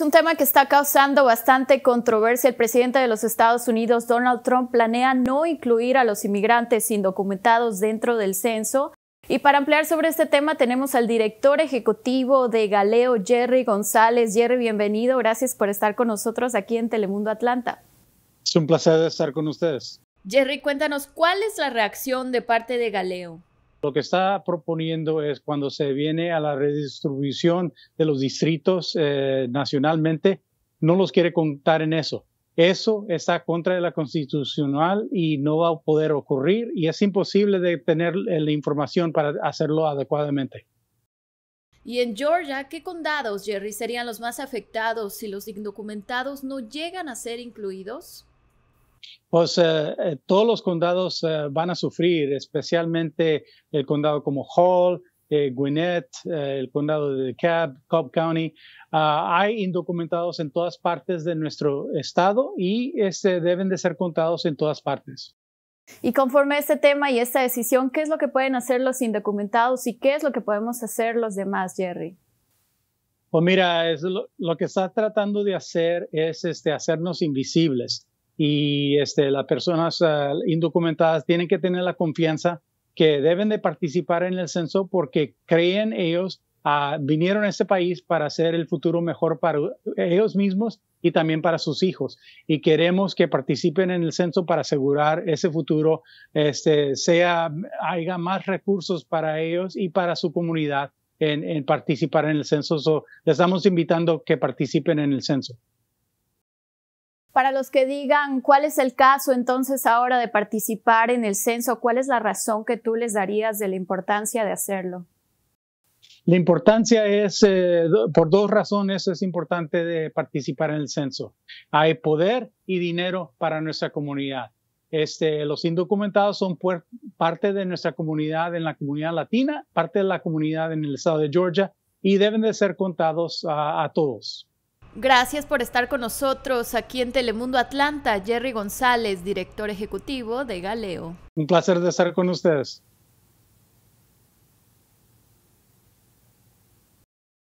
Es un tema que está causando bastante controversia. El presidente de los Estados Unidos, Donald Trump, planea no incluir a los inmigrantes indocumentados dentro del censo. Y para ampliar sobre este tema tenemos al director ejecutivo de Galeo, Jerry González. Jerry, bienvenido. Gracias por estar con nosotros aquí en Telemundo Atlanta. Es un placer estar con ustedes. Jerry, cuéntanos, ¿cuál es la reacción de parte de Galeo? Lo que está proponiendo es cuando se viene a la redistribución de los distritos eh, nacionalmente, no los quiere contar en eso. Eso está contra de la constitucional y no va a poder ocurrir y es imposible de tener eh, la información para hacerlo adecuadamente. Y en Georgia, ¿qué condados, Jerry, serían los más afectados si los indocumentados no llegan a ser incluidos? Pues eh, eh, todos los condados eh, van a sufrir, especialmente el condado como Hall, eh, Gwinnett, el condado de DeKalb, Cobb County. Ah, hay indocumentados en todas partes de nuestro estado y este, deben de ser contados en todas partes. Y conforme a este tema y esta decisión, ¿qué es lo que pueden hacer los indocumentados y qué es lo que podemos hacer los demás, Jerry? Pues mira, lo, que está tratando de hacer es este, hacernos invisibles y este, las personas ah, indocumentadas tienen que tener la confianza que deben de participar en el censo porque creen ellos, ah, vinieron a este país para hacer el futuro mejor para ellos mismos y también para sus hijos. Y queremos que participen en el censo para asegurar ese futuro, este, sea, haya más recursos para ellos y para su comunidad en, participar en el censo. les estamos invitando que participen en el censo para los que digan cuál es el caso entonces ahora de participar en el censo, ¿cuál es la razón que tú les darías de la importancia de hacerlo? La importancia es, eh, por dos razones es importante de participar en el censo. Hay poder y dinero para nuestra comunidad. Este, los indocumentados son parte de nuestra comunidad en la comunidad latina, parte de la comunidad en el estado de Georgia y deben de ser contados a todos. Gracias por estar con nosotros aquí en Telemundo Atlanta, Jerry González, director ejecutivo de Galeo. Un placer de estar con ustedes.